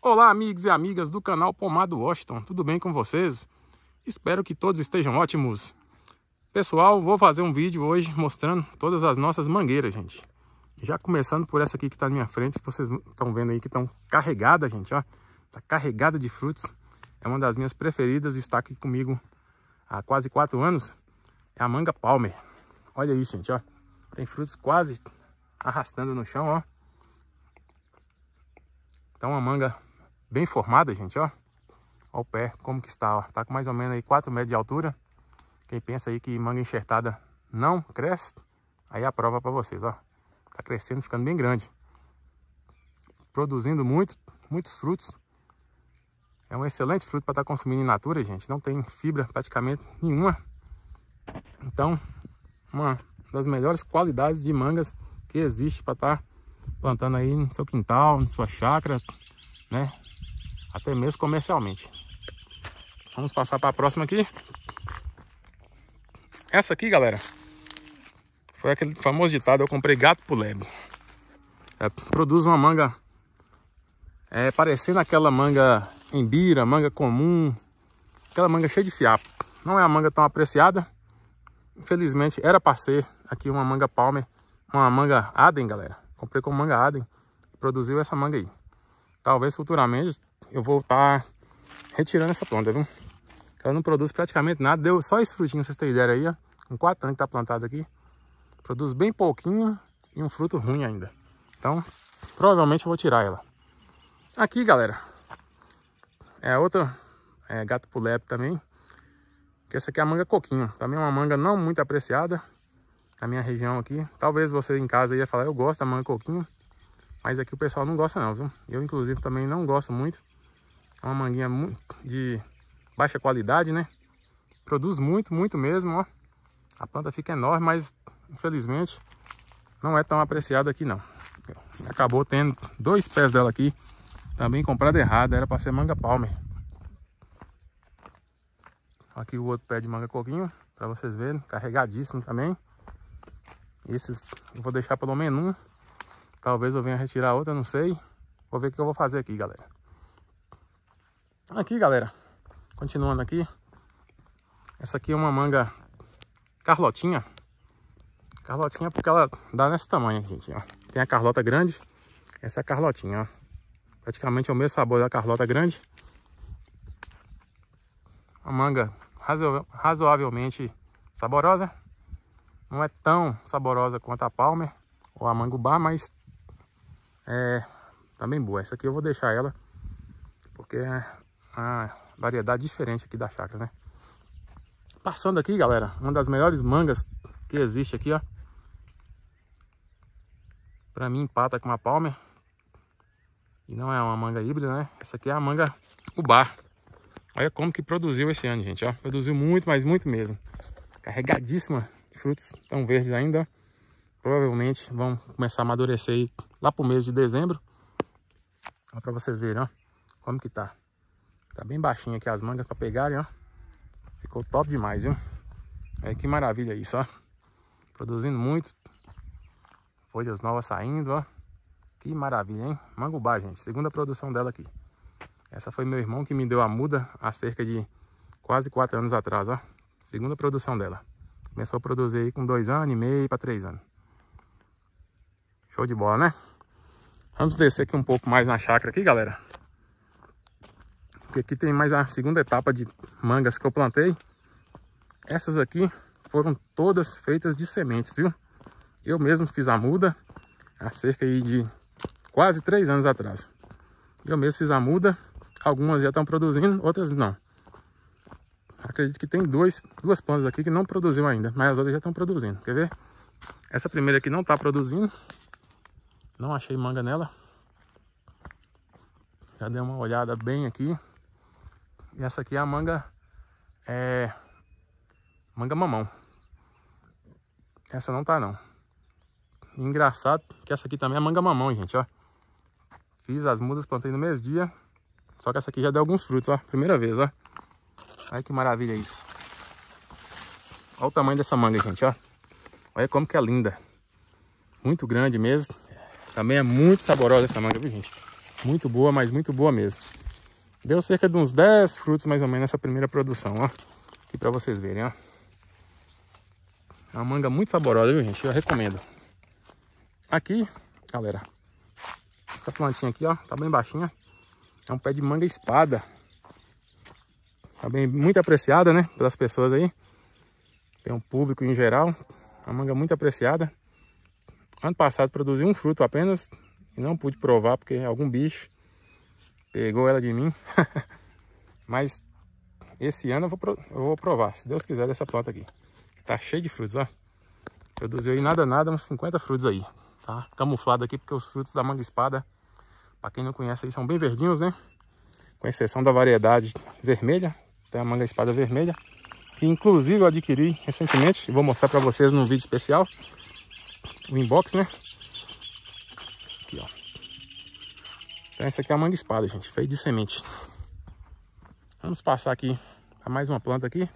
Olá, amigos e amigas do canal Pomado Washington, tudo bem com vocês? Espero que todos estejam ótimos. Pessoal, vou fazer um vídeo hoje mostrando todas as nossas mangueiras, gente. Já começando por essa aqui que está na minha frente, que vocês estão vendo aí que estão carregada, gente, ó. Está carregada de frutos. É uma das minhas preferidas, está aqui comigo há quase 4 anos. É a manga Palmer. Olha aí, gente, ó. Tem frutos quase arrastando no chão, ó. Então, uma manga bem formada, gente, ó. Ó o pé, como que está, ó. Tá com mais ou menos aí 4 metros de altura. Quem pensa aí que manga enxertada não cresce, aí é a prova para vocês, ó. Tá crescendo, ficando bem grande. Produzindo muito, muitos frutos. É um excelente fruto para estar tá consumindo em natura, gente. Não tem fibra praticamente nenhuma. Então, uma das melhores qualidades de mangas que existe para estar tá plantando aí no seu quintal, na sua chácara, né? até mesmo comercialmente. Vamos passar para a próxima aqui. Essa aqui, galera, foi aquele famoso ditado, eu comprei gato por lebre. É, produz uma manga é, parecendo aquela manga embira, manga comum, aquela manga cheia de fiapo. Não é a manga tão apreciada. Infelizmente, era para ser aqui uma manga Palmer, uma manga Aden, galera. Comprei com manga Aden, produziu essa manga aí. Talvez futuramente eu vou estar tá retirando essa planta, viu? Ela não produz praticamente nada, deu só esse frutinho, vocês têm ideia aí, ó. Com quatro anos que tá plantado aqui. Produz bem pouquinho e um fruto ruim ainda. Então, provavelmente eu vou tirar ela. Aqui, galera, é outra é, gato pulep também. Que essa aqui é a manga coquinho. Também é uma manga não muito apreciada na minha região aqui. Talvez você em casa ia falar, eu gosto da manga coquinho. Mas aqui o pessoal não gosta não, viu? Eu, inclusive, também não gosto muito. É uma manguinha de baixa qualidade, né? Produz muito, muito mesmo, ó. A planta fica enorme, mas infelizmente não é tão apreciada aqui não. Acabou tendo dois pés dela aqui, também comprada errada, era para ser manga palmer. Aqui o outro pé de manga coquinho, para vocês verem, carregadíssimo também. Esses eu vou deixar pelo menos um Talvez eu venha retirar outra, não sei. Vou ver o que eu vou fazer aqui, galera. Aqui, galera. Continuando aqui. Essa aqui é uma manga Carlotinha. Carlotinha porque ela dá nesse tamanho, gente. Ó. Tem a Carlota grande. Essa é a Carlotinha, ó. Praticamente é o mesmo sabor da Carlota grande. a manga razoavelmente saborosa. Não é tão saborosa quanto a Palmer ou a Mangubá, mas é, tá bem boa. Essa aqui eu vou deixar ela, porque é uma variedade diferente aqui da chácara, né? Passando aqui, galera, uma das melhores mangas que existe aqui, ó. Pra mim, empata com uma palmer. E não é uma manga híbrida, né? Essa aqui é a manga Ubá. Olha como que produziu esse ano, gente, ó. Produziu muito, mas muito mesmo. Carregadíssima de frutos tão verdes ainda, ó provavelmente vão começar a amadurecer aí lá pro mês de dezembro. Ó, pra vocês verem, ó, como que tá. Tá bem baixinho aqui as mangas pra pegarem, ó. Ficou top demais, viu? É, que maravilha isso, ó. Produzindo muito. Folhas novas saindo, ó. Que maravilha, hein? Mangubá, gente. Segunda produção dela aqui. Essa foi meu irmão que me deu a muda há cerca de quase quatro anos atrás, ó. Segunda produção dela. Começou a produzir aí com dois anos e meio para três anos. Show de bola, né? Vamos descer aqui um pouco mais na chácara aqui, galera. Porque aqui tem mais a segunda etapa de mangas que eu plantei. Essas aqui foram todas feitas de sementes, viu? Eu mesmo fiz a muda há cerca de quase três anos atrás. Eu mesmo fiz a muda. Algumas já estão produzindo, outras não. Acredito que tem dois, duas plantas aqui que não produziu ainda, mas as outras já estão produzindo. Quer ver? Essa primeira aqui não está produzindo, não achei manga nela. Já dei uma olhada bem aqui. E essa aqui é a manga... É... Manga mamão. Essa não tá, não. Engraçado que essa aqui também é manga mamão, gente, ó. Fiz as mudas, plantei no mês dia. Só que essa aqui já deu alguns frutos, ó. Primeira vez, ó. Olha que maravilha isso. Olha o tamanho dessa manga, gente, ó. Olha como que é linda. Muito grande mesmo. Também é muito saborosa essa manga, viu, gente? Muito boa, mas muito boa mesmo. Deu cerca de uns 10 frutos, mais ou menos, nessa primeira produção, ó. Aqui pra vocês verem, ó. É uma manga muito saborosa, viu, gente? Eu recomendo. Aqui, galera, essa plantinha aqui, ó, tá bem baixinha. É um pé de manga espada. Tá bem, muito apreciada, né, pelas pessoas aí. Tem um público em geral. É uma manga muito apreciada. Ano passado produzi um fruto apenas e não pude provar porque algum bicho pegou ela de mim. Mas esse ano eu vou, eu vou provar, se Deus quiser, dessa planta aqui. Tá cheio de frutos, ó. Produziu aí nada, nada, uns 50 frutos aí, tá? Camuflado aqui porque os frutos da manga espada, para quem não conhece aí, são bem verdinhos, né? Com exceção da variedade vermelha, tem a manga espada vermelha, que inclusive eu adquiri recentemente, vou mostrar para vocês num vídeo especial o inbox, né? Aqui, ó. Então essa aqui é a manga espada, gente. Feito de semente. Vamos passar aqui a mais uma planta aqui.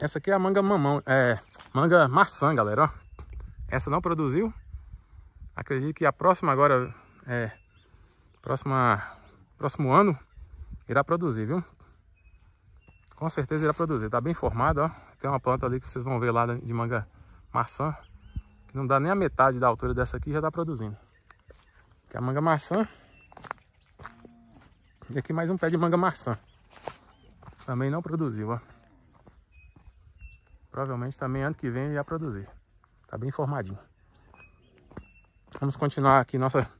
Essa aqui é a manga mamão, é manga maçã, galera, ó. Essa não produziu. Acredito que a próxima agora, é, próxima, próximo ano, irá produzir, viu? com certeza irá produzir. Está bem formado, ó. Tem uma planta ali que vocês vão ver lá de manga maçã, que não dá nem a metade da altura dessa aqui já está produzindo. Aqui é a manga maçã. E aqui mais um pé de manga maçã. Também não produziu, ó. Provavelmente também ano que vem irá produzir. Está bem formadinho. Vamos continuar aqui nossa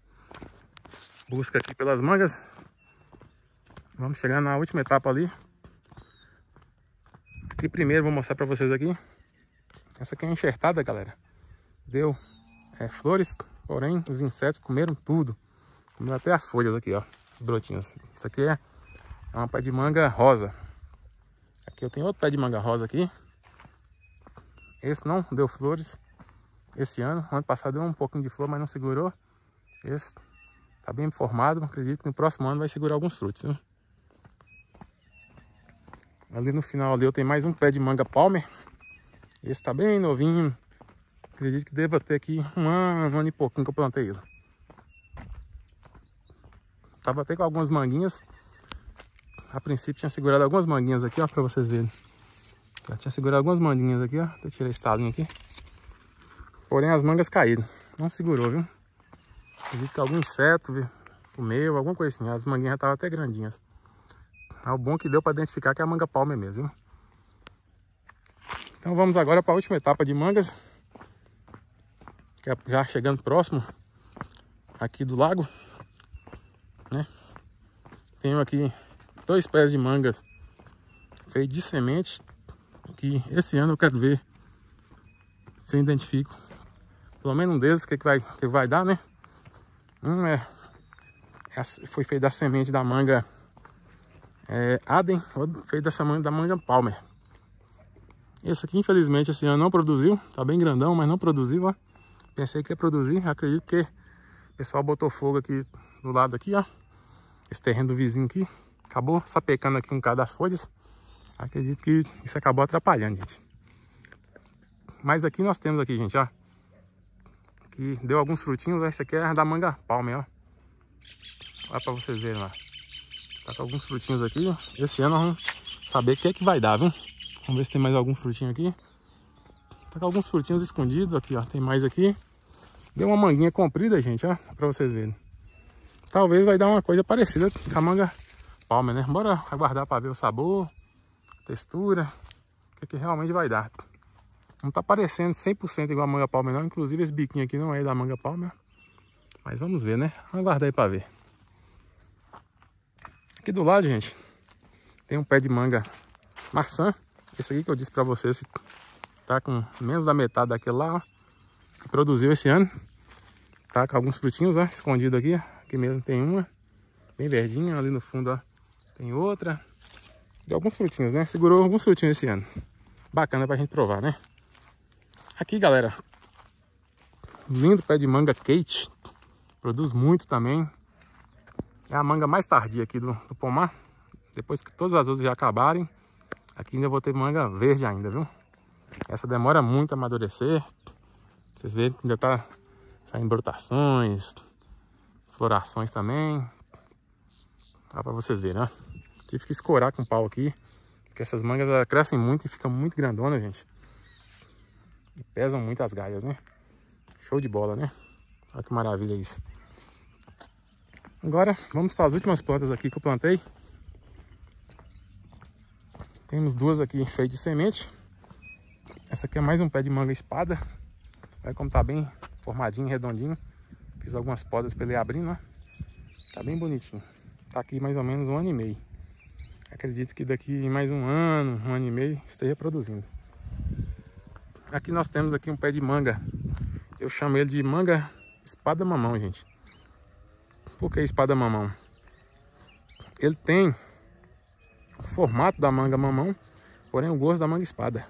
busca aqui pelas mangas. Vamos chegar na última etapa ali, Aqui primeiro vou mostrar para vocês aqui. Essa aqui é enxertada, galera. Deu é, flores, porém os insetos comeram tudo. Comeram até as folhas aqui, ó. Os brotinhos. Isso aqui é, é uma pé de manga rosa. Aqui eu tenho outro pé de manga rosa aqui. Esse não deu flores esse ano. Ano passado deu um pouquinho de flor, mas não segurou. Esse tá bem formado. Acredito que no próximo ano vai segurar alguns frutos, viu? Ali no final ali eu tenho mais um pé de manga palmer. Esse tá bem novinho. Acredito que deva ter aqui um ano, um ano e pouquinho que eu plantei ele. Tava até com algumas manguinhas. A princípio tinha segurado algumas manguinhas aqui, ó, pra vocês verem. Já tinha segurado algumas manguinhas aqui, ó. Deixa eu tirar esse talinho aqui. Porém, as mangas caíram. Não segurou, viu? Acredito que algum inseto, comeu, alguma coisa assim. As manguinhas estavam até grandinhas. Tá? O bom que deu para identificar que é a manga palma mesmo. Então vamos agora para a última etapa de mangas. Que é já chegando próximo aqui do lago. Né? Tenho aqui dois pés de mangas feitos de semente. Que esse ano eu quero ver se eu identifico. Pelo menos um deles, o que, é que, vai, é que vai dar, né? Um é, é foi feito da semente da manga é, Aden, feito dessa manga, da manga Palmer. Esse aqui, infelizmente, esse ano não produziu. Tá bem grandão, mas não produziu, ó. Pensei que ia produzir. Acredito que o pessoal botou fogo aqui do lado aqui, ó. Esse terreno do vizinho aqui. Acabou sapecando aqui um cara das folhas. Acredito que isso acabou atrapalhando, gente. Mas aqui nós temos aqui, gente, ó. Que deu alguns frutinhos. Esse aqui é da manga palme, ó. Olha pra vocês verem lá. Tá com alguns frutinhos aqui. Esse ano vamos saber o que é que vai dar, viu? Vamos ver se tem mais algum frutinho aqui. Tá com alguns frutinhos escondidos aqui, ó. Tem mais aqui. Deu uma manguinha comprida, gente, ó. Pra vocês verem. Talvez vai dar uma coisa parecida com a manga palma, né? Bora aguardar pra ver o sabor, textura. O que, é que realmente vai dar. Não tá parecendo 100% igual a manga palma, não. Inclusive esse biquinho aqui não é da manga palma. Mas vamos ver, né? Aguardar aí pra ver. Aqui do lado, gente, tem um pé de manga maçã. Esse aqui que eu disse para vocês, tá com menos da metade daquele lá, ó, que produziu esse ano. Tá com alguns frutinhos, ó, escondido aqui. Aqui mesmo tem uma, bem verdinha. Ali no fundo, ó, tem outra. de alguns frutinhos, né? Segurou alguns frutinhos esse ano. Bacana pra gente provar, né? Aqui, galera, lindo pé de manga Kate. Produz muito também. É a manga mais tardia aqui do, do pomar. Depois que todas as outras já acabarem, aqui ainda vou ter manga verde ainda, viu? Essa demora muito a amadurecer. Vocês veem que ainda tá saindo brotações, florações também. Dá pra vocês verem, né? Tive que escorar com o pau aqui, porque essas mangas crescem muito e ficam muito grandonas, gente. E pesam muito as galhas, né? Show de bola, né? Olha que maravilha isso. Agora vamos para as últimas plantas aqui que eu plantei. Temos duas aqui feitas de semente. Essa aqui é mais um pé de manga espada. Olha como tá bem formadinho, redondinho. Fiz algumas podas para ele abrir, né? Tá bem bonitinho. Tá aqui mais ou menos um ano e meio. Acredito que daqui mais um ano, um ano e meio, esteja produzindo. Aqui nós temos aqui um pé de manga. Eu chamo ele de manga espada mamão, gente. Porque é espada mamão. Ele tem o formato da manga mamão, porém o gosto da manga espada.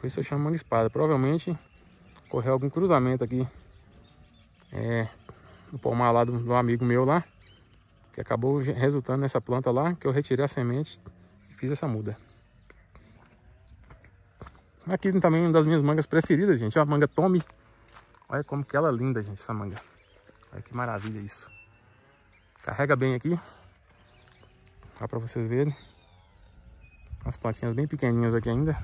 Por isso eu chamo manga espada. Provavelmente correu algum cruzamento aqui é, no pomar lá do, do amigo meu lá, que acabou resultando nessa planta lá, que eu retirei a semente e fiz essa muda. Aqui também uma das minhas mangas preferidas, gente. É a manga Tommy. Olha como que ela é linda, gente, essa manga. Olha que maravilha isso. Carrega bem aqui. Dá para vocês verem. As plantinhas bem pequenininhas aqui ainda.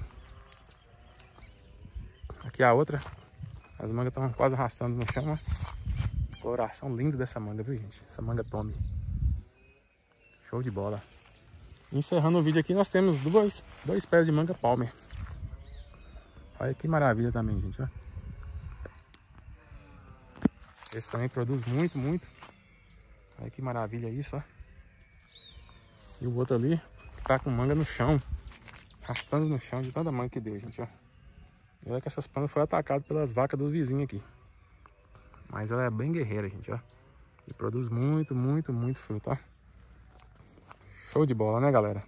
Aqui a outra. As mangas estão quase arrastando no chão. Coloração lindo dessa manga, viu, gente? Essa manga tome. Show de bola. Encerrando o vídeo aqui, nós temos dois, dois pés de manga palmer. Olha que maravilha também, gente. Olha. Esse também produz muito, muito. Olha que maravilha isso, ó. E o outro ali tá com manga no chão. Arrastando no chão de tanta manga que deu, gente, ó. E olha que essas plantas foram atacadas pelas vacas dos vizinhos aqui. Mas ela é bem guerreira, gente, ó. E produz muito, muito, muito fruto, ó. Show de bola, né, galera?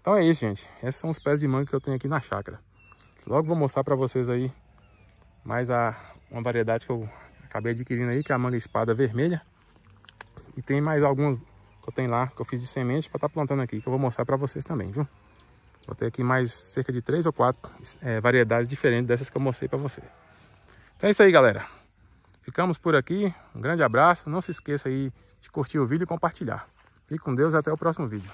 Então é isso, gente. Esses são os pés de manga que eu tenho aqui na chácara. Logo vou mostrar para vocês aí mais a, uma variedade que eu Acabei adquirindo aí, que é a manga espada vermelha. E tem mais algumas que eu tenho lá, que eu fiz de semente para estar tá plantando aqui, que eu vou mostrar para vocês também, viu? Vou ter aqui mais cerca de três ou quatro é, variedades diferentes dessas que eu mostrei para você. Então é isso aí, galera. Ficamos por aqui. Um grande abraço. Não se esqueça aí de curtir o vídeo e compartilhar. Fique com Deus e até o próximo vídeo.